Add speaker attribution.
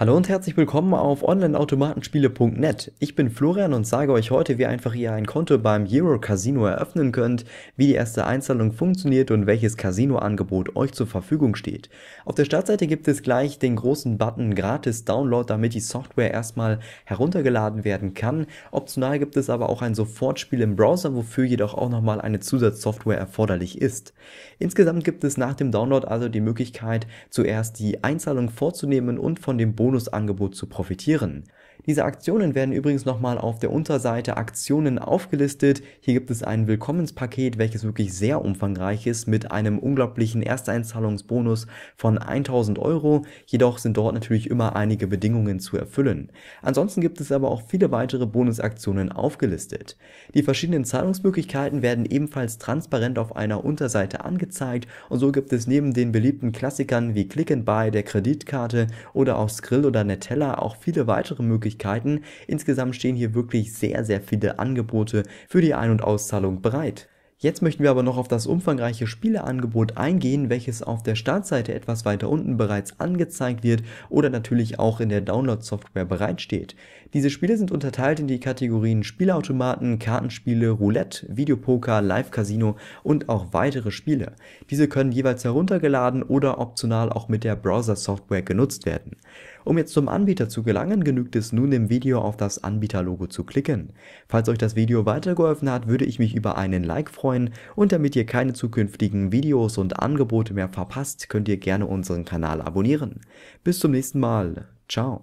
Speaker 1: Hallo und herzlich willkommen auf onlineautomatenspiele.net. Ich bin Florian und sage euch heute, wie einfach ihr ein Konto beim Euro Casino eröffnen könnt, wie die erste Einzahlung funktioniert und welches Casino-Angebot euch zur Verfügung steht. Auf der Startseite gibt es gleich den großen Button Gratis Download, damit die Software erstmal heruntergeladen werden kann. Optional gibt es aber auch ein Sofortspiel im Browser, wofür jedoch auch nochmal eine Zusatzsoftware erforderlich ist. Insgesamt gibt es nach dem Download also die Möglichkeit, zuerst die Einzahlung vorzunehmen und von dem Bonus Bonusangebot zu profitieren. Diese Aktionen werden übrigens nochmal auf der Unterseite Aktionen aufgelistet. Hier gibt es ein Willkommenspaket, welches wirklich sehr umfangreich ist mit einem unglaublichen Ersteinzahlungsbonus von 1000 Euro. Jedoch sind dort natürlich immer einige Bedingungen zu erfüllen. Ansonsten gibt es aber auch viele weitere Bonusaktionen aufgelistet. Die verschiedenen Zahlungsmöglichkeiten werden ebenfalls transparent auf einer Unterseite angezeigt und so gibt es neben den beliebten Klassikern wie Click and Buy der Kreditkarte oder auch Skrill Grill oder Netella auch viele weitere Möglichkeiten. Insgesamt stehen hier wirklich sehr, sehr viele Angebote für die Ein- und Auszahlung bereit. Jetzt möchten wir aber noch auf das umfangreiche Spieleangebot eingehen, welches auf der Startseite etwas weiter unten bereits angezeigt wird oder natürlich auch in der Download-Software bereitsteht. Diese Spiele sind unterteilt in die Kategorien Spielautomaten, Kartenspiele, Roulette, Videopoker, Live-Casino und auch weitere Spiele. Diese können jeweils heruntergeladen oder optional auch mit der Browser-Software genutzt werden. Um jetzt zum Anbieter zu gelangen, genügt es nun im Video auf das Anbieterlogo zu klicken. Falls euch das Video weitergeholfen hat, würde ich mich über einen Like freuen und damit ihr keine zukünftigen Videos und Angebote mehr verpasst, könnt ihr gerne unseren Kanal abonnieren. Bis zum nächsten Mal. Ciao.